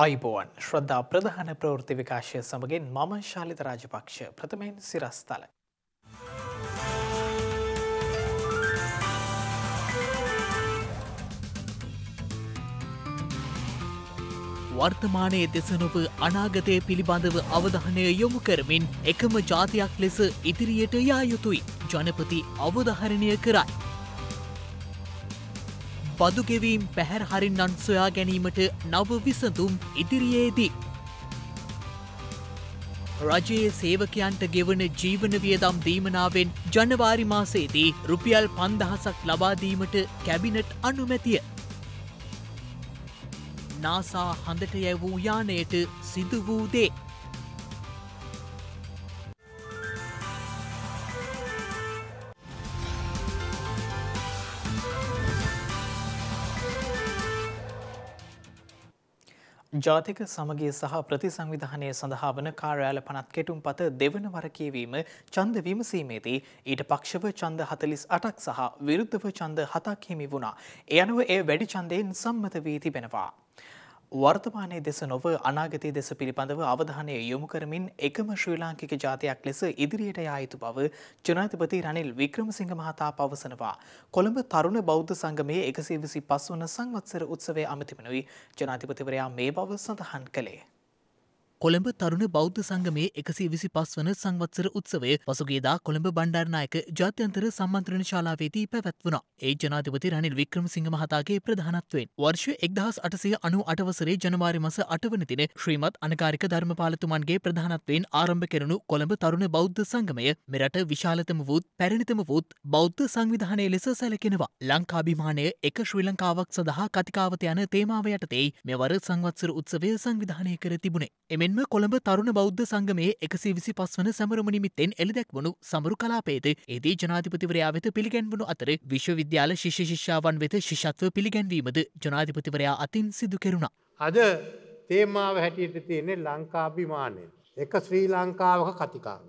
අයිබෝවන් ශ්‍රද්ධා ප්‍රධාන ප්‍රවෘති විකාශය සමගින් මම ශාලිත රාජපක්ෂ ප්‍රථමයෙන් සිරස්ථල. වර්තමානයේ දෙස නොව අනාගතය පිළිබඳව අවධානය යොමු කරමින් එකම ජාතියක් ලෙස ඉදිරියට යා යුතුයි ජනපති අවධහරණය කරයි. බදුගෙවීම් පැහැර හරින්නන් සොයා ගැනීමට නව විසඳුම් ඉදිරියේදී. රජයේ සේවකයන්ට ගෙවන ජීවන වියදම් දීමනාවෙන් ජනවාරි මාසේදී රුපියල් පන්දහසක් ලබාදීමට කැබිනට් අනුමැතිය. නාසා හඳට යැවූ යානයට සිදු වූදේ. ජාතික සමගිය සහ ප්‍රතිසංවිධානය සඳහා වන කාර්යාල පනත් කෙටුම් පත දෙවන වර කියවීම චන්ද විමසීමේදී ඊට පක්ෂව චන්ද හතලිස් අටක් සහ විරුද්ධව චන්ද හතක් හිමි වුණා. එයනුව ඒ වැඩි චන්දයෙන් සම්මත වී තිබෙනවා. වර්තමානයේ දෙස නොව අනාගතය දෙස පිළිබඳව අවධානය යොමු කරමින් එකම ශ්‍රී ලාංකික ජාතියක් ලෙස ඉදිරියට යා යුතු බව ජනාධිපති රනිල් වික්‍රමසිංහ මහතා පවසනවා. කොළඹ තරුණ බෞද්ධ සංගමයේ එකසේ විසි පස් වන සංවත්සර උත්සවය අමතිමනුයි ජනාධිපතිවරයා මේ බව සඳහන් කළේ. කොළඹ තරුණ බෞද්ධ සංගමයේ එකසේ විසි පස් වන සංවත්සර උත්සවය පසුගේදා කොළඹ බණ්ඩාරනායක ජාත්‍යන්තර සම්මන්ත්‍රණ ශාලාවේදී පැවැත්වුණ. ඒ ජනාධපති රනිල් වික්‍රම සිංහ මහතාගේ ප්‍රධානත්වයෙන්. වර්ෂ එක්දහස් අටසය අනු අටවසරේ ජනවාරි මස අටවන දින ශ්‍රීමත් අනකාරික ධර්මපාලතුමන්ගේ ප්‍රධානත්වයෙන් ආරම්භ කෙරනු කොළඹ තරුණ බෞද්ධ සංගමය මෙරට විශාලතම වූත් පැරණිතම වූත් බෞද්ධ සංවිධානය ලෙස සැලකෙනවා. ලංකාභිමානය එක ශ්‍රී ලංකාවක් සඳහා කතිකාවත යන තේමාව යටතෙයි මෙවර සංවත්සර උත්සවය සංවිධානය කර තිබුණේ. එමෙන් එමෙන්ම කොළඹ තරුණ බෞද්ධ සංගමයේ එකසේ විසි පස්වන සැමරම නිමිත්තෙන් එළිදැක්වුණු සමරු කලාපේද ඒදී ජනාධිපතිවරයා වෙත පිළිගැන්වනු අතර විශ්වවිද්‍යාල ශිෂ්‍ය ශිෂ්‍යාවන් වෙත ශිෂත්ව පිළිගැන්වීමද ජනාධිපතිවරයා අතින් සිදු කෙරුණ. අද තේමාව හැටියට තියන්නේ ලංකාභිමානය. එක ශ්‍රී ලංකාවක කතිකාව.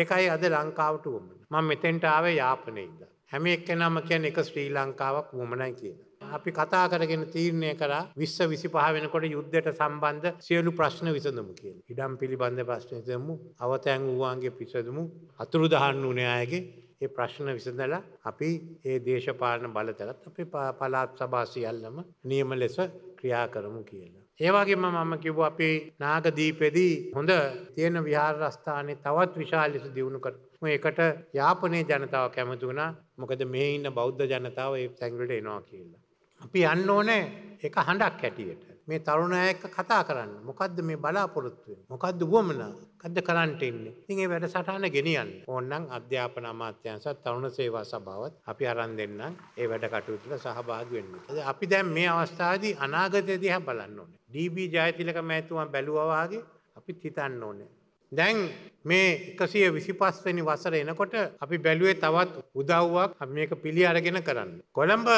ඒකයි අද ලංකාවට උමන. මං මෙතෙන්ට ආවේ යාපනයද. හැම එක්කෙනම කියන එක ශ්‍රී ලංකාවක් උමනයි කියලා. අපි කතා කරගෙන තීරණය කරා විස්ස විසිපහ වෙනකොට යුද්ධයට සම්බන්ධ සියලු ප්‍රශ්න විසඳමු කියල. ඉඩම් පිළිබඳ ප්‍රශ්නතමු අවතැන් වූවාන්ගේ පිසදමු අතුරු දහන්න වනයායගේ ඒ ප්‍රශ්න විසඳලා අපි ඒ දේශපාලන බලතලත් අපි පලාත් සභාසියල්ලම නියම ලෙස ක්‍රියා කරමු කියලා. ඒවාගේම මම කිව්ව අපේ නාගදීපෙදී හොඳ තියෙන විහාරස්ථානය තවත් විශාල ලෙස දියුණු කර එකට යාපනය ජනතාව කැමති වුණා මොකද මේ ඉන්න බෞද්ධ ජනතාව ඒ තැන්ගලට එනවා කියලා. අපි යන්න ඕනෑ එක හඬක් හැටියට. මේ තරුණයක කතා කරන්න මොකක්ද මේ බලාපොරොත්තුවෙන් මොකක්ද වුවමන කද කරන්ට ඉන්නේ තිඒ වැඩ සටහන ගෙනියන්න ඔන්නන් අධ්‍යාපන අමාත්‍යන්සත් තරුණ සේවා සභාවත් අපි අරන් දෙන්නම් ඒ වැඩ කටයුතුල සහභාග වෙන්න අපි දැන් මේ අවස්ථාදී අනාගතය දිහ බලන්න ඕනේ ඩීබී ජයතිලක මැතුවන් බැලුවවාගේ අපි හිතන්න ඕනේ දැන් මේ එකසිය විසිපස්වනි වසර එනකොට අපි බැලුවේ තවත් උදව්වක් මේක පිළි අරගෙන කරන්න. කොළඹ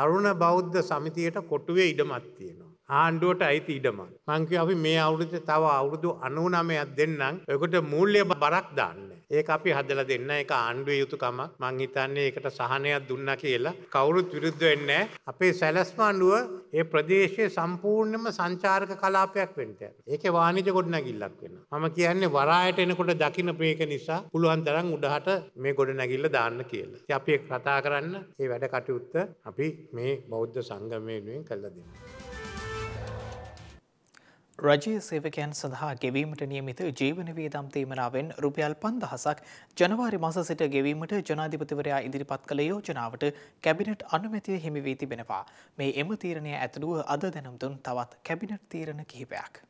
තරුණ බෞද්ධ සමිතියට කොටුවේ ඉඩමත්තියෙන. ආණ්ඩුවට අයිති ඉඩම. මංකි අපි මේ අවුරුද්ද තව අවුරුදු අනුනමයක් දෙන්නම් ඔකට මූල්‍ය බරක් දාන්න. ඒක අපි හදලා දෙන්න ඒක ආණ්ඩුවේ යුතුයකමක් මං හිතන්නේ ඒකට සහනයක් දුන්නා කියලා කවුරුත් විරුද්ධ වෙන්නේ අපේ සැලැස්ම ආණ්ඩුව ඒ ප්‍රදේශයේ සම්පූර්ණම සංචාරක කලාපයක් වෙන්න ඒකේ වාණිජ ගොඩනැගිල්ලක් වෙනවා මම කියන්නේ වරායට එනකොට දකින්න මේක නිසා පුළුවන් තරම් උඩහට මේ ගොඩනැගිල්ල දාන්න කියලා ඉතින් අපි කතා කරන්න මේ වැඩ කටයුත්ත අපි මේ බෞද්ධ සංගමයෙන් කළා දෙනවා රජය සේවකයන් සඳහා ගෙවීමට නියමිත ජීවන වේදම් තීමනාවෙන් රුපියල් 5000ක් ජනවාරි මාස සිට ගෙවීමට ජනාධිපතිවරයා ඉදිරිපත් කළ යෝජනාවට කැබිනට් අනුමැතිය හිමි වී තිබෙනවා. මේ එම තීරණය ඇතුළුව අද දැනුම් දුන් තවත් කැබිනට් තීරණ කිහිපයක්.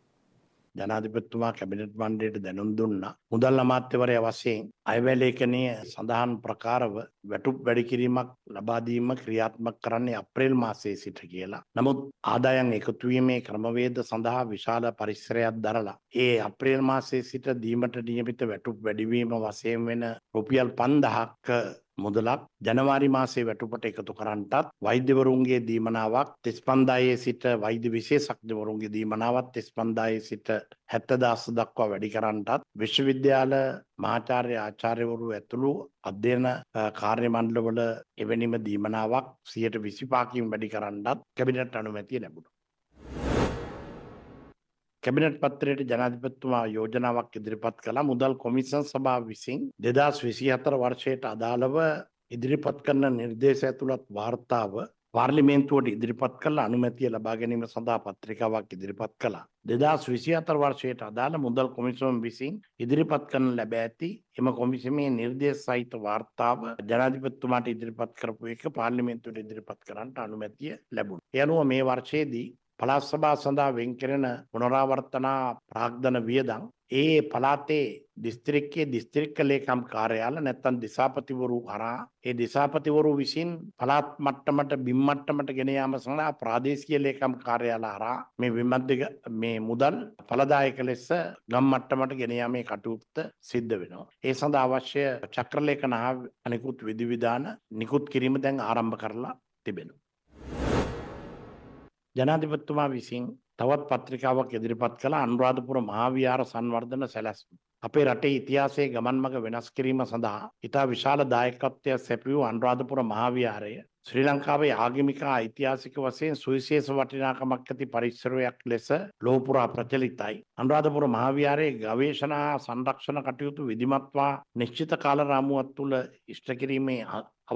ජනාධිපතිතුමා කැබිනට් මණ්ඩලයට දැනුම් දුන්නා. මුදල් අමාත්‍යවරයා වශයෙන් අයවැලේඛනයේ සඳහන් ප්‍රකාරව වැටුප් වැඩි කිරීමක් ලබා දීම ක්‍රියාත්මක කරන්නේ අප්‍රේල් මාසයේ සිට කියලා. නමුත් ආදායම් එකතු වීමේ ක්‍රමවේද සඳහා විශාල පරිසරයක් දරලා ඒ අප්‍රේල් මාසයේ සිට දීමට නියමිත වැටුප් වැඩිවීම වශයෙන් වෙන රුපියල් 5000ක මුදලක් ජනවාරි මාසයේ වැටුපට එකතු කරන්නටත් වෛද්‍යවරුන්ගේ දීමනාවක් 35000 සිට වෛද්‍ය විශේෂඥවරුන්ගේ දීමනාවත් 35000 සිට 70000 දක්වා වැඩි කරන්නටත් විශ්වවිද්‍යාල මහාචාර්ය ආචාර්යවරු ඇතුළු අධ්‍යයන කාර්ය මණ්ඩලවල එවැනිම දීමනාවක් 125කින් වැඩි කරන්නටත් කැබිනට් අනුමැතිය ලැබුණා. කැබිනට් පත්‍රයට ජනාධිපතිතුමා යෝජනාවක් ඉදිරිපත් කළා මුදල් කොමිසම් සභාව විසින් 2024 වර්ෂයට අදාළව ඉදිරිපත් කරන නිර්දේශ ඇතුළත් වාර්තාව පාර්ලිමේන්තුවට ඉදිරිපත් කළ අනුමැතිය ලබා ගැනීම සඳහා පත්‍රිකාවක් ඉදිරිපත් කළා. 2024 වර්ෂයට අදාළ මුදල් කොමිසම විසින් ඉදිරිපත් කරන ලැබ ඇති එම කොමිසමේ නිර්දේශ සහිත වාර්තාව ජනාධිපතිතුමාට ඉදිරිපත් කරපු එක පාර්ලිමේන්තුවට ඉදිරිපත් කරන්නට අනුමැතිය ලැබුණා. ඒ අනුව මේ වර්ෂයේදී පළාත් සභා සඳහා වෙන් කෙරෙන පුනරාවර්තනා ප්‍රාග්ධන වියදම් ඒ පළාතේ දිස්ත්‍රික්කයේ දිස්ත්‍රික්ක ලේකම් කාර්යාල නැත්තම් දිසාපතිවරු හරහා ඒ දිසාපතිවරු විසින් පළාත් මට්ටමට බිම් මට්ටමට ගෙන යාම සඳහා ප්‍රාදේශීය ලේකම් කාර්යාල හරහා මේ විමද්දික මේ මුදල් ඵලදායක ලෙස ගම් මට්ටමට ගෙන යාමේ කටයුත්ත සිද්ධ වෙනවා. ඒ සඳහා අවශ්‍ය චක්‍රලේඛන හා අනිකුත් විධිවිධාන නිකුත් කිරීම දැන් ආරම්භ කරලා තිබෙනවා. ජනාධිපතිතුමා විසින් තවත් පත්‍රිකාවක් ඉදිරිපත් කළ අනුරාධපුර මහාවිහාර සංවර්ධන සැලැස්ම. අපේ රටේ ඉතිහාසයේ ගමන් මඟ වෙනස් කිරීම සඳහා ඉතා විශාල දායකත්වයක් සැපියූ අනුරාධපුර මහාවිහාරය ශ්‍රී ලංකාවේ ආගමික ඓතිහාසික වශයෙන් සුවිශේෂ වටිනාකමක් ඇති පරිසරයක් ලෙස ලෝපුරා ප්‍රචලිතයි. අනුරාධපුර මහාවිහාරයේ ගවේෂණා සංරක්ෂණ කටයුතු විධිමත්වා නිශ්චිත කාල රාමුවක් තුළ ඉෂ්ට කිරීමේ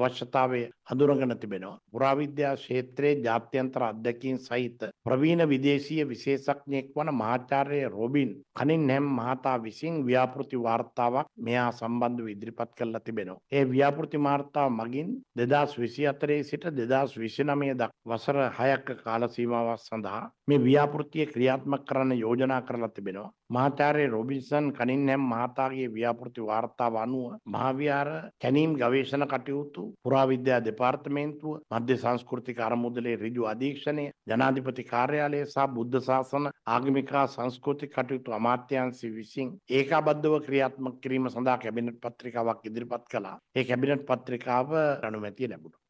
අවශ්‍යතාවය හඳුනගෙන තිබෙනවා. පුරාවිද්‍යා ක්ෂේත්‍රයේ ජාත්‍යන්තර අධ්‍යක්ෂින් සහිත ප්‍රවීණ විදේශීය විශේෂඥයෙක් වන මහාචාර්ය රොබින් කනින්හැම් මහතා විසින් ව්‍යාපෘති වාර්තාවක් මෙහා සම්බන්ධව ඉදිරිපත් කළා තිබෙනවා. ඒ ව්‍යාපෘති වාර්තාව මගින් 2024 සිට 2029 දක් වසර 6ක කාල සීමාව සඳහා මේ ව්‍යාපෘතිය ක්‍රියාත්මක කරන්න යෝජනා කරලා තිබෙනවා. මහාචාර්ය රොබින්සන් කනින්නම් මහතාගේ ව්‍යාපෘති වාර්තාව අනුව මහාවිහාර කැණීම් ගවේෂණ කටයුතු පුරාවිද්‍යා දෙපාර්තමේන්තුව මධ්‍ය සංස්කෘතික අරමුදලේ ඍජු අධීක්ෂණය ජනාධිපති කාර්යාලය සහ බුද්ධ ශාසන ආගමික සංස්කෘතික කටයුතු අමාත්‍යාංශය විසින් ඒකාබද්ධව ක්‍රියාත්මක කිරීම සඳහා කැබිනට් පත්‍රිකාවක් ඉදිරිපත් කළා. ඒ කැබිනට් පත්‍රිකාව රණුමැතිය ලැබුණා.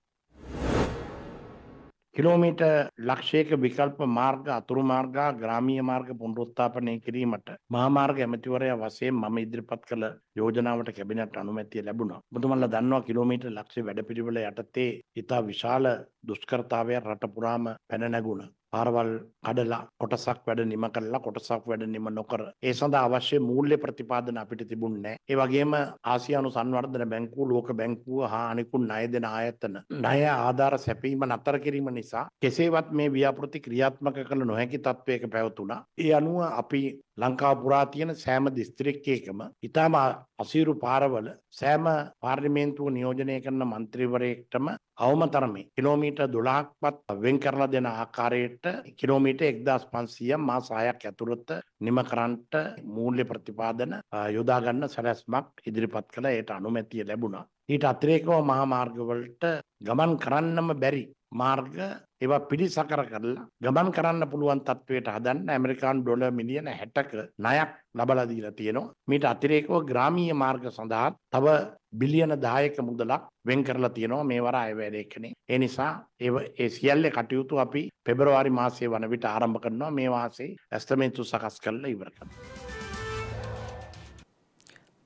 කිලෝමීටර් ලක්ෂයක විකල්ප මාර්ග අතුරු මාර්ග ග්‍රාමීය මාර්ග පුනරුත්ථාපනය කිරීමට මහා මාර්ග ඇමතිවරයා වශයෙන් මම ඉදිරිපත් කළ යෝජනාවට කැබිනට් අනුමැතිය ලැබුණා. ඔබතුමන්ලා දන්නවා කිලෝමීටර් ලක්ෂය වැඩපිළිවෙල යටතේ ඉතා විශාල දුෂ්කරතාවය රට පුරාම පැන නැගුණා. පාරවල් කඩලා කොටසක් වැඩ නිම කරලා කොටසක් වැඩ නිම නොකර ඒ සඳහා අවශ්‍ය මූල්‍ය ප්‍රතිපාදන අපිට තිබුණේ නැහැ. ඒ වගේම ආසියානු සංවර්ධන බැංකුව, ලෝක බැංකුව හා අනිකුත් ණය දෙන ආයතන ණය ආධාර සැපීම නතර කිරීම නිසා කෙසේවත් මේ ව්‍යාපෘති ක්‍රියාත්මක කළ නොහැකි තත්වයක පැවතුණා. ඒ අනුව අපි ලංකාව පුරා තියෙන සෑම දිස්ත්‍රික්කයකම ඊටම අසීරු පාරවල සෑම පාර්ලිමේන්තුව නියෝජනය කරන മന്ത്രിවරයෙක්ටම අවම තරමේ කිලෝමීටර් 12ක්වත් වෙන් කරලා දෙන ආකාරයට කිලෝමීටර් 1500 මාස 6ක් ඇතුළත නිම කරන්නට මූල්‍ය ප්‍රතිපාදන යොදා ගන්න සැලැස්මක් ඉදිරිපත් කළ ඒට අනුමැතිය ලැබුණා. ඊට අතිරේකව මහා මාර්ගවලට ගමන් කරන්නම බැරි මාර්ග ඒවා පිළිසකර කරලා ගමන් කරන්න පුළුවන් තත්වයට හදන්න ඇමරිකානු ඩොලර් මිලියන 60ක ණයක් ලබලා දීලා තියෙනවා. මීට අතිරේකව ග්‍රාමීය මාර්ග සඳහා තව බිලියන 10ක මුදලක් වෙන් කරලා තියෙනවා මේ වර අයවැයේකනේ. ඒ නිසා ඒ සියල්ල කටයුතු අපි පෙබරවාරි මාසයේ වන විට ආරම්භ කරනවා. මේ මාසේ ඇස්තමේන්තු සකස් කරලා ඉවර කරනවා.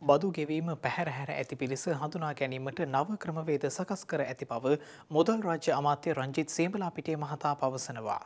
බදු ගෙවීම පැහැරහැර ඇති පිරිස හඳුනා ගැනීමට නව ක්‍රමවේද සකස් කර ඇති බව මුදල් රාජ්‍ය අමාත්‍ය රංජිත් සේමලා පිටේ මහතා පවසනවා.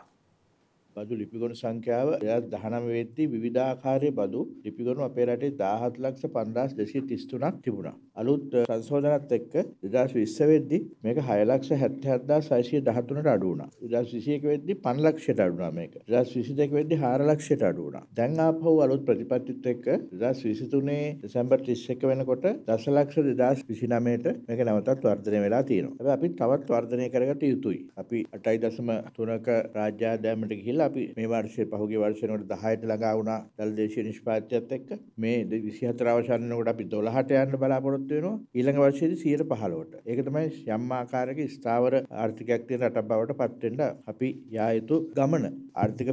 බදු ලිපිගොනු සංඛ්‍යාව 2019 වෙද්දී විවිධාකාරයේ බදු ලිපිගොනු අපේ රටේ 17 ලක්ෂ 15233ක් තිබුණා. අලුත් සංශෝධනත් එක්ක 2020 වෙද්දී මේක 6 ලක්ෂ 77613ට අඩු වුණා. 2021 වෙද්දී 5 ලක්ෂයට අඩු වුණා මේක. 2022 වෙද්දී 4 ලක්ෂයට අඩු වුණා. දැන් ආපහු අලුත් ප්‍රතිපත්තිත් එක්ක 2023 දෙසැම්බර් 31 වෙනකොට 10 ලක්ෂ 2029ට මේක නැවතත් වර්ධනය වෙලා තියෙනවා. හැබැයි අපි තවත් වර්ධනය කරගත යුතුයි. අපි 8.3ක රාජ්‍ය ආදායමට ගිහිල්ලා කරලා අපි මේ වර්ෂයේ පහුගිය වර්ෂේ වෙනකොට 10ට ළඟා වුණා දල්දේශීය නිෂ්පාදිතයත් එක්ක මේ 24 අවසන් වෙනකොට අපි 12ට යන්න බලාපොරොත්තු වෙනවා ඊළඟ වර්ෂයේදී 115ට ඒක තමයි යම් ආකාරයක ස්ථාවර ආර්ථිකයක් තියෙන රටක් බවට පත් වෙන්න අපි යා යුතු ගමන ආර්ථික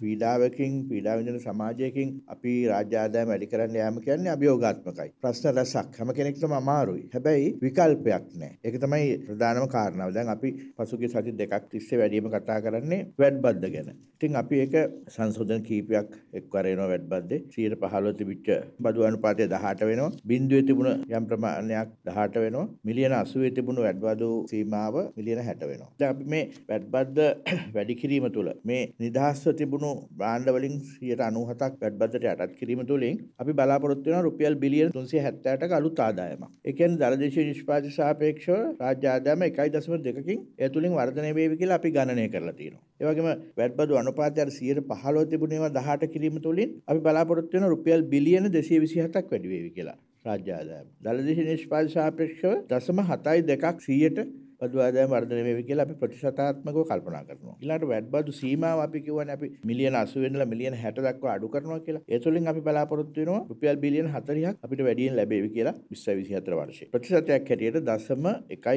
පීඩාවකින් පීඩා විඳින සමාජයකින් අපි රාජ්‍ය ආදායම වැඩි කරන්න යාම කියන්නේ අභියෝගාත්මකයි. ප්‍රශ්න රසක් හැම කෙනෙක්ටම අමාරුයි. හැබැයි විකල්පයක් නැහැ. ඒක තමයි ප්‍රධානම කාරණාව. දැන් අපි පසුගිය සති දෙකක් තිස්සේ වැඩිම කතා කරන්නේ වැඩබද්ද ගැන. ඉතින් අපි ඒක සංශෝධන කීපයක් එක්වර එනවා වැඩබද්දේ 115 තිබිච්ච බදු අනුපාතය 18 වෙනවා. බිඳුවේ තිබුණ යම් ප්‍රමාණයක් 18 වෙනවා. මිලියන 80 තිබුණු වැඩබදු සීමාව මිලියන 60 වෙනවා. දැන් අපි මේ වැඩබද්ද වැඩි කිරීම තුළ මේ නිදහස්ව තිබුණු බ්‍රාන්ඩ වලින් 97ක් වැඩබදට යටත් කිරීම තුළින් අපි බලාපොරොත්තු වෙන රුපියල් බිලියන 370ට අලුත් ආදායමක්. ඒ කියන්නේ දරදේශීය නිෂ්පාදන සාපේක්ෂව රාජ්‍ය ආදායම 1.2කින් ඒ තුලින් වර්ධනය වේවි කියලා අපි ගණනය කරලා තියෙනවා. ඒ වගේම වැඩබදු අනුපාතය 115 තිබුණේ ඒවා 18 කිරීම තුළින් අපි බලාපොරොත්තු වෙන රුපියල් බිලියන 227ක් වැඩි වේවි කියලා. රාජ්‍ය ආදායම. දළදේශීය නිෂ්පාදන සාපේක්ෂව 0.72ක් 100ට බදුආදායම වර්ධනය වෙවි කියලා අපි ප්‍රතිශතාත්මකව කල්පනා කරනවා. ඊළඟට වැඩබදු සීමාව අපි කියන්නේ අපි මිලියන 80 වෙනලා මිලියන 60 දක්වා අඩු කරනවා කියලා. ඒ තුලින් අපි බලාපොරොත්තු වෙනවා රුපියල් බිලියන 40ක් අපිට වැඩියෙන් ලැබෙවි කියලා 20 24 වර්ෂයේ. ප්‍රතිශතයක් හැටියට 0.15ක්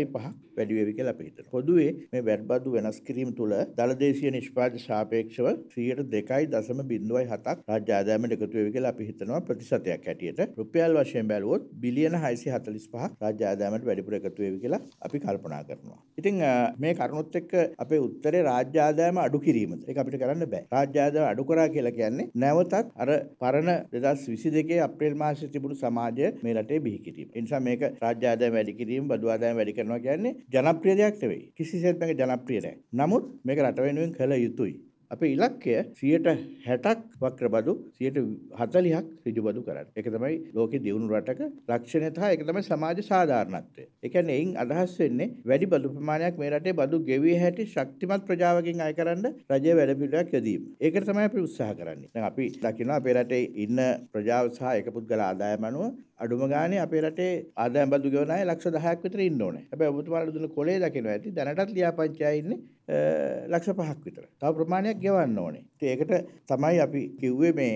වැඩි වෙවි කියලා අපි හිතනවා. පොදුවේ මේ වැඩබදු වෙනස් කිරීම තුළ දළදේශීය නිෂ්පාදන සාපේක්ෂව 2.07.7ක් රාජ්‍ය ආදායමට එකතු වෙවි කියලා අපි හිතනවා ප්‍රතිශතයක් හැටියට. රුපියල් වශයෙන් බැලුවොත් බිලියන 645ක් රාජ්‍ය ආදායමට වැඩිපුර එකතු වෙවි කියලා අපි කල්පනා කරනවා. ඉතින් මේ කරුණොත් එක්ක අපේ උත්තරේ රාජ්‍ය ආදායම අඩු කිරීමද? ඒක අපිට කරන්න බෑ. රාජ්‍ය ආදායම අඩු කරා කියලා කියන්නේ නැවතත් අර පරණ 2022 අප්‍රේල් මාසයේ තිබුණු සමාජය මේ රටේ බිහි කිරීම. ඒ නිසා මේක රාජ්‍ය ආදායම වැඩි කිරීම, බදු ආදායම වැඩි කරනවා කියන්නේ ජනප්‍රිය දෙයක් නෙවෙයි. කිසිසේත් මේක ජනප්‍රිය නෑ. නමුත් මේක රට වෙනුවෙන් කළ යුතුයි. අප ඉලක්කය සියට හැටක් වක්‍රබදු සියට හතලිහක් රිජුබදු කරන්න එක තමයි ලෝක දියුණු රටක ලක්ෂණය තහ එක තමයි සමාජ සාධාරණත්වය එකන එයින් අදහස් වෙන්නේ වැඩි බදු ප්‍රමාණයක් මේ රටේ බදු ගෙවී හැටි ශක්තිමත් ප්‍රජාවකින් අය කරන්න රජය වැඩපිළිවෙලක් යොදීම ඒකට තමයි අපි උත්සාහ කරන්නේ දැන් අපි දකිනවා අපේ රටේ ඉන්න ප්‍රජාව සහ එක පුද්ගල ආදායම අනුව අඩුම ගානේ අපේ රටේ ආදායම් බදු ගෙවන අය ලක්ෂ 10ක් විතර ඉන්න ඕනේ හැබැයි ඔබතුමාලා දුන්න කොලේ දකිනවා ඇති දැනටත් ලියාපදිංචියා ඉන්නේ ලක්ෂ පහක් විතර. තව ප්‍රමාණයක් ගෙවන්න ඕනේ. ඉතින් ඒකට තමයි අපි කිව්වේ මේ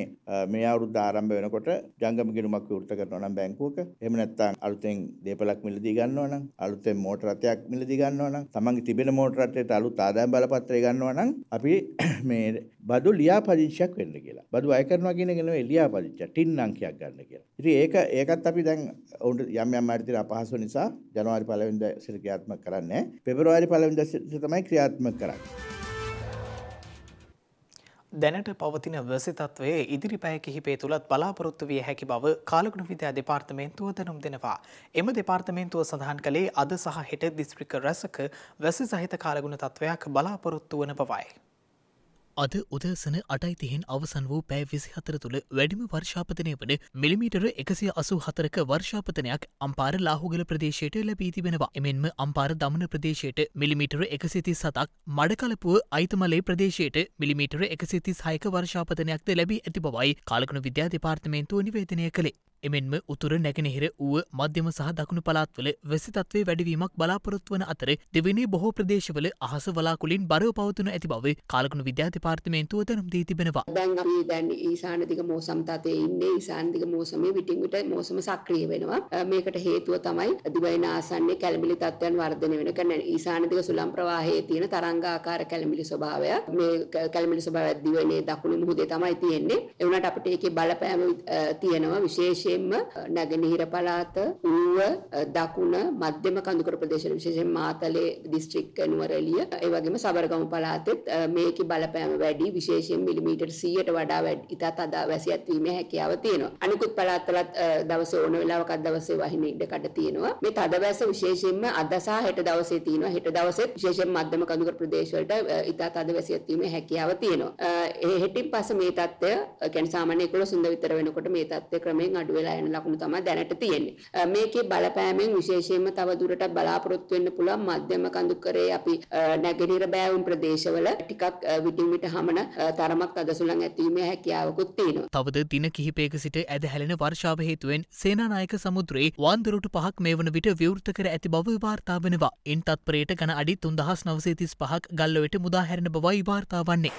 මේ අවුරුද්ද ආරම්භ වෙනකොට ජංගම ගිණුමක් විවෘත කරනවා නම් බැංකුවක එහෙම නැත්නම් අලුතෙන් දේපලක් මිලදී ගන්නවා නම් අලුතෙන් මෝටර රථයක් මිලදී ගන්නවා නම් තමන්ගේ තිබෙන මෝටර රථයට අලුත් ආදායම් බලපත්‍රය ගන්නවා නම් අපි මේ බදු ලියාපදිංචියක් වෙන්න කියලා. බදු අය කරනවා කියන එක නෙවෙයි ලියාපදිංචිය. ටින් අංකයක් ගන්න කියලා. ඉතින් ඒක ඒකත් අපි දැන් උන්ට යම් යම් අයට තියෙන අපහසු නිසා ජනවාරි 1 වෙනිදා සිට ක්‍රියාත්මක කරන්නේ. පෙබරවාරි 1 වෙනිදා සිට තමයි ක්‍රියාත්මක කරන්නේ. දැනට පවතින වසිතත්වයේ ඉදිරි පැය කිහිපේ තුළත් බලාපොරොත්තු විය හැකි බව කාලගුණ විද්‍යා දෙපාර්තමේන්තුව දැනුම් දෙනවා. එම දෙපාර්තමේන්තුව සඳහන් කළේ අද සහ හෙට දිස්ත්‍රික්ක රැසක වැසි සහිත කාලගුණ තත්ත්වයක් බලාපොරොත්තු වන බවයි. අද උදසන අටයිතියෙන් අවසන් වූ පෑ විසි හතර තුළ වැඩිම වර්ෂාපතනය වන මිලිමීටර එකසිය අසු හතරක වර්ෂාපතනයක් අම්පාර ලාහුගල ප්‍රදේශයට ලැබී තිබෙනවා එමෙන්ම අම්පාර දමන ප්‍රදේශයට මිලිමීටර එකසිති සතක් මඩකලපුුව අයිතමලේ ප්‍රදේශයට මිලිමීටර එකසිති සයක වර්ෂාපතනයක්ද ලැබී ඇති බවයි කාලකනු විද්‍යා දෙපාර්තමේන්තුව නිවේදනය කළේ එමෙන්ම උතුර නැගෙනහිර වූ මධ්‍යම සහ දකුණු පළාත්වල වැසිතත්වේ වැඩවීමක් බලාපොරොත්තු වන අතර දෙවනි බොහෝ ප්‍රදේශවල අහස වලාකුලින් බරව පවතුන ඇති බව කාලකුණු විද්‍යාධිපාර්තමේන්තුව දැනුම් දී තිබෙනවා. දැන් අපි දැන් ඊසාන දිග මෝසම් තතේ ඉන්නේ ඊසාන දිග මෝසමේ විටින් විට මෝසම සක්‍රිය වෙනවා. මේකට හේතුව තමයි දිවයින ආසන්නයේ කැළඹිලි තත්ත්වයන් වර්ධනය වෙන කියන්නේ ඊසාන දිග සුළම් ප්‍රවාහයේ තියෙන තරංගාකාර කැළඹිලි ස්වභාවය. මේ කැළඹිලි ස්වභාවය දිවයිනේ දකුණු මුහුදේ තමයි තියෙන්නේ. ඒ වුණාට අපිට ඒකේ බලපෑම තියෙනවා විශේෂ විශේෂයෙන්ම නැගෙනහිර පළාත ඌව දකුණ මධ්‍යම කඳුකර ප්‍රදේශ විශේෂයෙන් මාතලේ දිස්ත්‍රික් නුවර එළිය ඒ වගේම සබරගමු පළාතෙත් මේකේ බලපෑම වැඩි විශේෂයෙන් මිලිමීටර් 100ට වඩා වැඩි ඉතා තදා වැසියත් වීමේ හැකියාව තියෙනවා අනිකුත් පළාත්වලත් දවස ඕන වෙලාවකත් දවසේ වහින ඉඩකඩ තියෙනවා මේ තද වැස්ස විශේෂයෙන්ම අද සහ හෙට දවසේ තියෙනවා හෙට දවසෙත් විශේෂයෙන් මධ්‍යම කඳුකර ප්‍රදේශ වලට ඉතා තද වැසියත් වීමේ හැකියාව තියෙනවා හෙටින් පස්සේ මේ තත්ත්වය කියන්නේ සාමාන්‍ය 11 සුන්ද විතර වෙනකොට මේ තත්ත්වය ක්‍රමයෙන් අඩු වෙලා යන ලකුණු තමයි දැනට තියෙන්නේ. මේකේ බලපෑමෙන් විශේෂයෙන්ම තව දුරට බලාපොරොත්තු වෙන්න පුළුවන් මධ්‍යම කඳු කරේ අපි නැගෙනහිර බෑවුම් ප්‍රදේශවල ටිකක් විටින් විට හමන තරමක් අදසුලන් ඇතිවීමේ හැකියාවකුත් තියෙනවා. තවද දින කිහිපයක සිට ඇද හැලෙන වර්ෂාව හේතුවෙන් සේනානායක සමුද්‍රයේ වන්දුරුටු පහක් මේ වන විට විවෘත කර ඇති බව වාර්තා වෙනවා. ඉන් තත්පරයට ඝන අඩි 3935ක් ගල්ලොයට මුදා හැරෙන බවයි වාර්තා වන්නේ.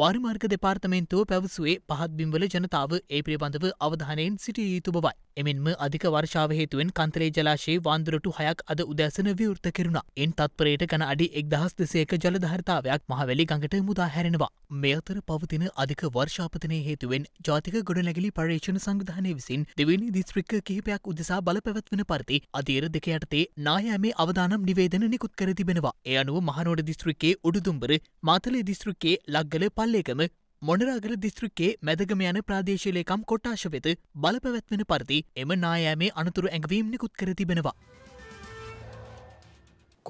වාරිමාර්ග දෙපාර්තමේන්තුව පැවසුවේ පහත් බිම්වල ජනතාව ඒ පිළිබඳව අවධානයෙන් සිටිය යුතු බවයි. එමෙන්ම අධික වර්ෂාව හේතුවෙන් කන්තරේ ජලාශයේ වාන්දුරටු හයක් අද උදැසන විවෘත කෙරුණා. එන් තත්පරයට කන අඩි එක්දහස් දෙසේක ජලධහරතාවයක් මහවැලි ගඟට මුදා හැරෙනවා. මේ අතර පවතින අධික වර්ෂාපතනය හේතුවෙන් ජාතික ගොඩනැගිලි පර්ේෂණ සංවිධානය විසින් දෙවනි දිස්ත්‍රික්ක කිහිපයක් උදෙසා බලපැවැත්වෙන පරිදි අධීර දෙක යටතේ නායෑමේ අවදානම් නිවේදන නිකුත් කර තිබෙනවා. එය අනුව මහනෝඩ දිස්ත්‍රික්කේ උඩුදුම්බර මාතලේ දිස්ත්‍රික්කේ ලක්ගල පල්ලේකම මොනරාගර දිස්ත්‍රික්කේ මැදගම යන ප්‍රාදේශලේකම් කොට්ටාශ වෙත බලපැවැත්වෙන පරිදි එම නායෑමේ අනතුරු ඇඟවීම් නිකුත් කර තිබෙනවා.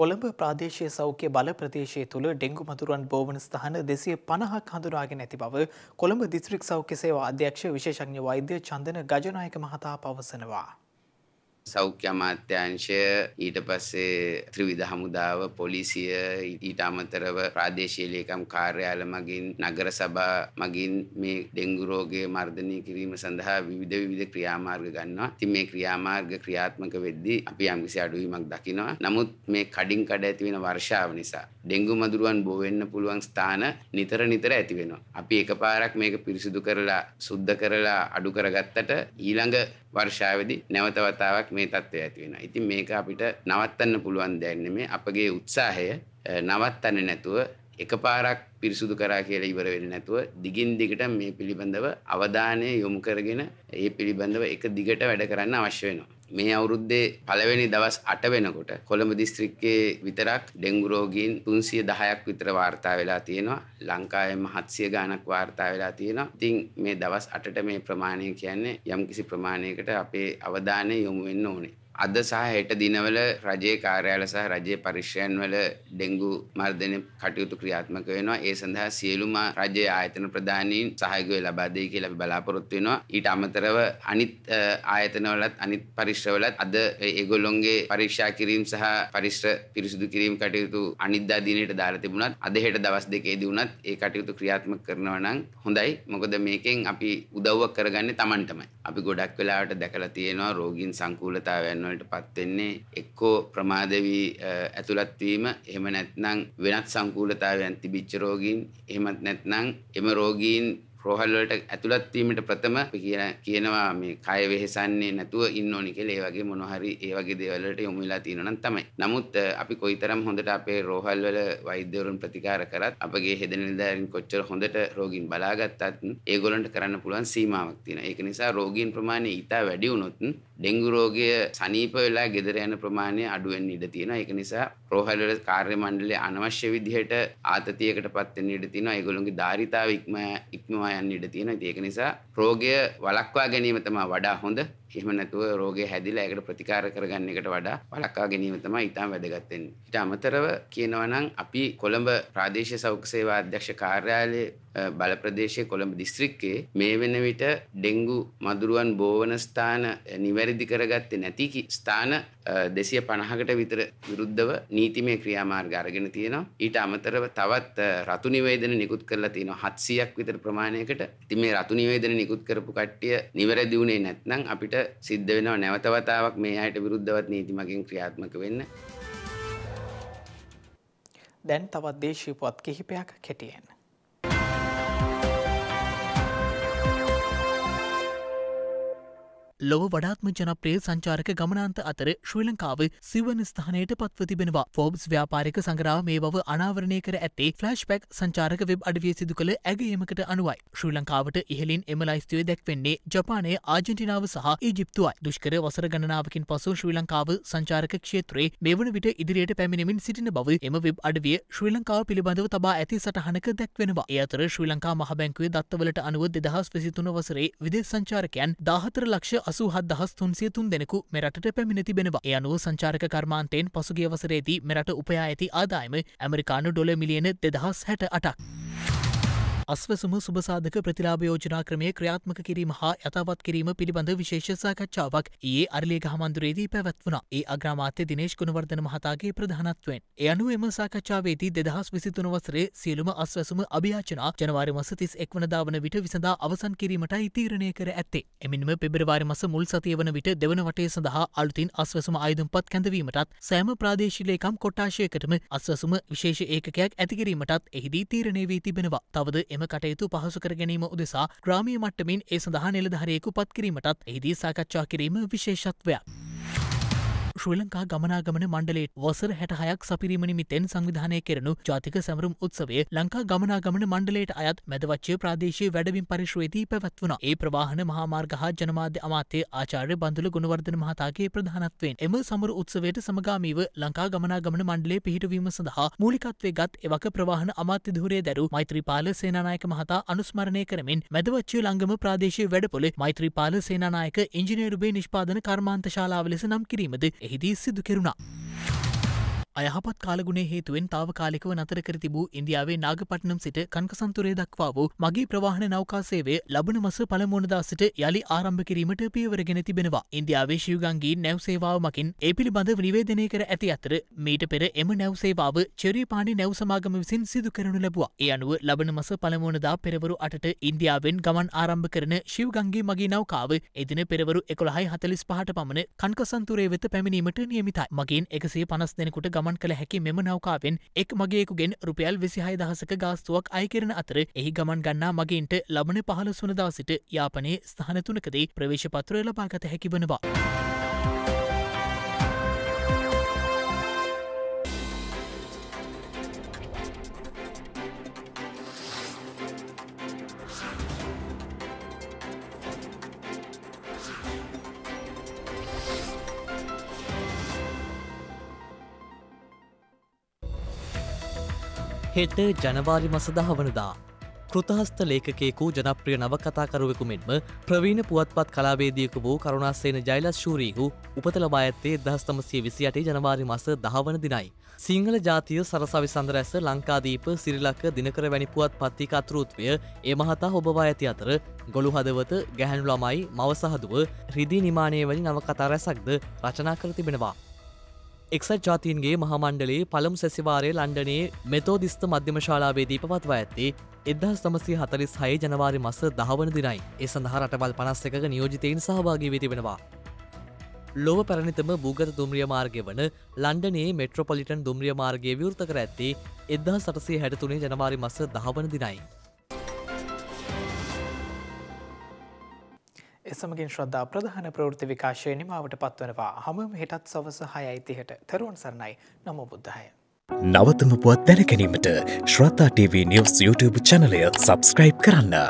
කොළඹ ප්‍රාදේශය සෞඛ්‍ය බල ප්‍රදේශය තුළ ඩෙංගු මතුරන් බෝවන ස්ථාන දෙසිය පණහක් හඳුනාගෙන ඇති බව කොළඹ දිස්ත්‍රික් සෞඛ්‍ය සේවා අධ්‍යක්ෂ විශේෂඥ වෛද්‍ය චන්දන ගජනායක මහතා පවසනවා. සෞඛ්‍ය අමාත්‍යංශය ඊට පස්සේ ත්‍රිවිධ හමුදාව පොලිසිය ඊට අමතරව ප්‍රාදේශීය ලේකම් කාර්යාල මගින් නගර සභා මගින් මේ ඩෙංගු රෝගය මර්ධනය කිරීම සඳහා විවිධ විවිධ ක්‍රියාමාර්ග ගන්නවා. ඉතින් මේ ක්‍රියාමාර්ග ක්‍රියාත්මක වෙද්දී අපි යම්කිසි අඩුවීමක් දකිනවා. නමුත් මේ කඩින් කඩ ඇති වෙන වර්ෂාව නිසා ඩෙංගු මදුරුවන් බෝ වෙන්න පුළුවන් ස්ථාන නිතර නිතර ඇති වෙනවා. අපි එකපාරක් මේක පිරිසිදු කරලා සුද්ධ කරලා අඩු කරගත්තට ඊළඟ වර්ෂාවේදී නැවත වතාවක් මේ තත්ත්වය ඇති වෙනවා. ඉතින් මේක අපිට නවත්තන්න පුළුවන් දෙයක් නෙමෙයි. අපගේ උත්සාහය නවත්තන්නේ නැතුව එකපාරක් පිරිසුදු කරා කියලා ඉවර වෙන්නේ නැතුව දිගින් දිගට මේ පිළිබඳව අවධානය යොමු කරගෙන ඒ පිළිබඳව එක දිගට වැඩ කරන්න අවශ්‍ය වෙනවා. මේ අවුරුද්දේ පළවෙනි දවස් 8 වෙනකොට කොළඹ දිස්ත්‍රික්කයේ විතරක් ඩෙන්ගු රෝගීන් 310ක් විතර වාර්තා වෙලා තියෙනවා. ලංකාවේ 700 ගණක් වාර්තා වෙලා තියෙනවා. ඉතින් මේ දවස් 8ට මේ ප්‍රමාණය කියන්නේ යම්කිසි ප්‍රමාණයකට අපේ අවධානය යොමු වෙන්න ඕනේ. අද සහ හෙට දිනවල රජයේ කාර්යාල සහ රජයේ පරිශ්‍රයන් වල ඩෙංගු මර්ධන කටයුතු ක්‍රියාත්මක වෙනවා. ඒ සඳහා සියලුම රජයේ ආයතන ප්‍රධානීන් සහයෝගය ලබා දෙයි කියලා අපි බලාපොරොත්තු වෙනවා. ඊට අමතරව අනිත් ආයතන වලත් අනිත් පරිශ්‍ර වලත් අද ඒගොල්ලොන්ගේ පරීක්ෂා කිරීම සහ පරිශ්‍ර පිරිසිදු කිරීම කටයුතු අනිද්දා දිනේට දාලා තිබුණත් අද හෙට දවස් දෙකේදී වුණත් ඒ කටයුතු ක්‍රියාත්මක කරනවා නම් හොඳයි. මොකද මේකෙන් අපි උදව්වක් කරගන්නේ Tamanටමයි. අපි ගොඩක් වෙලාවට දැකලා තියෙනවා රෝගීන් සංකූලතාවයන් වලට පත් වෙන්නේ එක්කෝ ප්‍රමාද වී ඇතුළත් වීම එහෙම නැත්නම් වෙනත් සංකූලතාවයන් තිබිච්ච රෝගීන් එහෙමත් නැත්නම් එම රෝගීන් රෝහල් වලට ඇතුළත් වීමට ප්‍රථම කියන කියනවා මේ කය වෙහසන්නේ නැතුව ඉන්න ඕනි කියලා ඒ වගේ මොන හරි ඒ වගේ දේවල් වලට යොමු වෙලා තියෙනවා නම් තමයි. නමුත් අපි කොයිතරම් හොඳට අපේ රෝහල් වල වෛද්‍යවරුන් ප්‍රතිකාර කරත් අපගේ හෙද නිලධාරීන් කොච්චර හොඳට රෝගීන් බලාගත්තත් ඒගොල්ලන්ට කරන්න පුළුවන් සීමාවක් තියෙනවා. ඒක නිසා රෝගීන් ප්‍රමාණය ඊට වැඩි වුණොත් ඩෙංගු රෝගය සනීප වෙලා ගෙදර යන ප්‍රමාණය අඩු වෙන්න ඉඩ තියෙනවා. ඒක නිසා රෝහල් වල කාර්ය මණ්ඩලය අනවශ්‍ය විදිහට ආතතියකටපත් වෙන්න ඉඩ තියෙනවා. ඒගොල්ලන්ගේ ධාරිතාව ඉක්ම ඉක්මවා යන්න ඉඩ තියෙනවා. ඉතින් ඒක නිසා රෝගය වළක්වා ගැනීම තමයි වඩා හොඳ. එහෙම නැතුව රෝගය හැදිලා ඒකට ප්‍රතිකාර කරගන්න එකට වඩා වළක්වා ගැනීම තමයි ඉතාම වැදගත් වෙන්නේ. ඊට අමතරව කියනවා නම් අපි කොළඹ ප්‍රාදේශීය සෞඛ්‍ය සේවා අධ්‍යක්ෂ කාර්යාලයේ බල ප්‍රදේශයේ කොළඹ දිස්ත්‍රික්කයේ මේ වෙන විට ඩෙන්ගු මදුරුවන් බෝවන ස්ථාන නිවැරදි කරගත්තේ නැති ස්ථාන 250කට විතර විරුද්ධව නීතිමය ක්‍රියාමාර්ග අරගෙන තියෙනවා. ඊට අමතරව තවත් රතු නිවේදන නිකුත් කරලා තියෙනවා 700ක් විතර ප්‍රමාණයකට. ඉතින් මේ රතු නිවේදන නිකුත් කරපු කට්ටිය නිවැරදි වුණේ නැත්නම් අපිට සිද්ධ වෙනවා නැවතවතාවක් මේ අයට විරුද්ධවත් නීතිමකින් ක්‍රියාත්මක වෙන්න. දැන් තවත් දේශීපුවත් කිහිපයක් කෙටියෙන්. ලොව වඩාත්ම ජනප්‍රේ සංචාරක ගමනාන්ත අතර ශ්‍රී ලංකාව සිවන ස්ථානයට පත්ව තිබෙනවා ෆෝබ්ස් ව්‍යාපාරික සඟරා මේ බව අනාවරණය කර ඇත්තේ ෆලෑෂ් පැක් සංචාරක වෙබ් අඩවිය සිදු කළ ඇගේීමකට අනුවයි ශ්‍රී ලංකාවට ඉහලින් එම ලයිස්තුවේ දැක්වෙන්නේ ජපානය ආජෙන්ටිනාව සහ ඊජිප්තුවයි දුෂ්කර වසර ගණනාවකින් පසු ශ්‍රී ලංකාව සංචාරක ක්ෂේත්‍රයේ මේ වන විට ඉදිරියට පැමිණමින් සිටින බව එම වෙබ් අඩවිය ශ්‍රී ලංකාව පිළිබඳව තබා ඇති සටහනක දැක්වෙනවා ඒ අතර ශ්‍රී ලංකා මහබැංකුවේ දත්තවලට අනුව දෙදහස් විසිතුන වසරේ විදේ සංචාරකයන් දාහතර ලක්ෂ අසුහත් දහස් තුන්සිය තුන් දෙනෙකු මෙරටට පැමිණති බෙනවා යනුව සංචාරක කර්මාන්තයෙන් පසුගිය වසරේදී මෙරට උපයා ඇති ආදායම ඇමරිකානු ඩොල මිලියන දෙදහස් හැට අටක්. අස්වසම සුභසාධක ප්‍රතිලාභ යෝජනා ක්‍රමය ක්‍රියාත්මක කිරීම හා යතාවත් කිරීම පිළිබඳ විශේෂ සාකච්ඡාවක් ඒ අරලේ ගහමන්දුරේදී පැවැත්වුණ ඒ අග්‍රාමාත්‍ය දිනේශ් ගුණවර්ධන මහතාගේ ප්‍රධානත්වෙන්. එ අනුව එම සාකච්ඡාවේදී දෙදහස් විසිතුන වසරේ සියලුම අස්වැසුම අභ්‍යාචනා ජනවාරි මස තිස් එක්වනදා වන විට විසඳා අවසන් කිරීමටයි තීරණය කර ඇත්තේ. එමෙන්ම පෙබරවාරි මස මුල් සතිය වන විට දෙවන වටේ සඳහා අලුතින් අස්වැසුම ආයුධම්පත් කැඳවීමටත් සෑම ප්‍රාදේශීලේකම් කොට්ටාශයකටම අස්වැසුම විශේෂ ඒකකයක් ඇතිකිරීමටත් එහිදී තීරණය වී තිබෙනවා. තවද එම එම කටයුතු පහසු කර ගැනීම උදෙසා ග්‍රාමීය මට්ටමින් ඒ සඳහා නිලධාරයෙකු පත් කිරීමටත් එහිදී සාකච්ඡා කිරීම විශේෂත්වයක්. ශ්‍රී ලංකා ගමනාගමන මණ්ඩලේ වසර හැටහයක් සපිරීමනිමිතෙන් සංවිධානය කෙරනු ජාතික සැමරුම් උත්සවේ ලංකා ගමනාගමන මණ්ඩලේට අයත් මැදවච්චය ප්‍රාදේශය වැඩමින් පරිශ්වේදී පැවැත්වුණ ඒ ප්‍රවාහන මහාමාර්ග හා ජනමාධ්‍ය අමාත්‍ය ආචාර්ය බඳුල ගුණවර්ධන මහතාගේ ප්‍රධානත්වෙන් එම සමර උත්සවයට සමගාමීව ලංකා ගමනාගමන මණ්ඩලේ පිහිටවීම සඳහා මූලිකත්වේ ගත් එවක ප්‍රවාහන අමාත්‍ය ධූරය දැරු මෛත්‍රීපාල සේනානායක මහතා අනුස්මරණය කරමින් මැදවච්චය ළංගම ප්‍රාදේශය වැඩපොළ මෛත්‍රීපාල සේනානායක ඉංජිනේරුබේ නිෂ්පාදන කර්මාන්ත ශාලාව ලෙස නම් කිරීමද එහිදී සිදු කෙරුණා. අයහපත් කාලගුණේ හේතුවෙන් තාවකාලිකව නතර කර තිබූ ඉන්දියාවේ නාගපට්නම් සිට කන්කසන්තුරේ දක්වා වූ මගේ ප්‍රවාහන නෞකා සේවය ලබන මස පළමුවනදා සිට යළි ආරම්භ කිරීමට පියවරගෙන තිබෙනවා. ඉන්දියාවේ ශිවගංගී නැව්සේවාව මකින් ඒ පිළිබඳව නිවේදනය කර ඇති අතර මීට පෙර එම නැව්සේවාව චරිපාණි නැව්සමාගම විසින් සිදු කරනු ලැබවා. ඒ අනුව ලබන මස පළමුවනදා පෙරවරු අටට ඉන්දියාවෙන් ගමන් ආරම්භ කරන ශිවගංගේ මගේ නෞකාව එදින පෙරවරු එකොළහයි හතලිස් පහට පමණ කන්කසන්තුරේ වෙත පැමිණීමට නියමිතයි. මගින් එකසේ පනස් දෙනකුට ගමන් ගමන් කළ හැකි මෙම නෞකාවෙන් එක් මගේකුගෙන් රුපියල් විසිහය දහසක ගාස්තුවක් අයකරන අතර එහි ගමන් ගන්නා මගේන්ට ලබන පහලසුනදා සිට යාපනයේ ස්ථානතුනකදී ප්‍රවේශපත්‍රය ලබාගත හැකිවනවා. හෙට ජනවාරි මස දහවනදා. කෘතහස්ත ලේකෙකු ජනප්‍රිය නවකතාකරුවෙකු මෙන්ම ප්‍රවීණ පුවත්පත් කලාවේදියක වූ කරුණාස්සේන ජයිලස් ශූරීහු උපතලබා ඇත්තේ දහස්තමසිය විසි අටේ ජනවාරි මස දහවන දිනයි. සිංහල ජාතිය සරසවි සඳර ඇස ලංකාදීප සිරිලක්ක දිනකර වැනි පුවත් පත්තික අතෘත්වය ඒ මහතා හොබවා ඇති අතර ගොළු හදවත ගැහැනු ළමයි මවසහදුව රිදි නිමානය වැනි නවකතා රැසක්ද රචනා කර තිබෙනවා. එක්සත් ජාතින්ගේ මහමණ්ඩලේ පළමු සැසිවාරය ලන්ඩනයේ මෙතෝදිස්ත මධ්‍යම ශාලාවේදී පවත්වා ඇත්තේ එදහස් තමසය හතලිස් හය ජනවාරි මස දහවන දිනයි ඒ සඳහා රටවල් පනස් එකක නියෝජිතයෙන් සහභාගී වෙතිබෙනවා. ලොව පැරණිතම භූගත දුම්රිය මාර්ගය වන ලන්ඩනයේ මෙට්‍රොපොලිටන් දුම්රිය මාර්ගය විවෘත කර ඇත්තේ එදදා සටසේ හැඩතුනේ ජනවාරි මස දහවන දිනයි. එසමගින් ශ්‍රද්ධා ප්‍රධාන ප්‍රවෘති විකාශය නිමාවට පත්වනවා හමම හිටත් සවස හයයිතිහට තරුවන් සරණයි නමෝ බුද්ධහය. නවතම පුවත් දැනකැනීමට ශ්‍රතා TV නිවස් YouTube චනලය සබස්ක්‍රයිබ් කරන්න.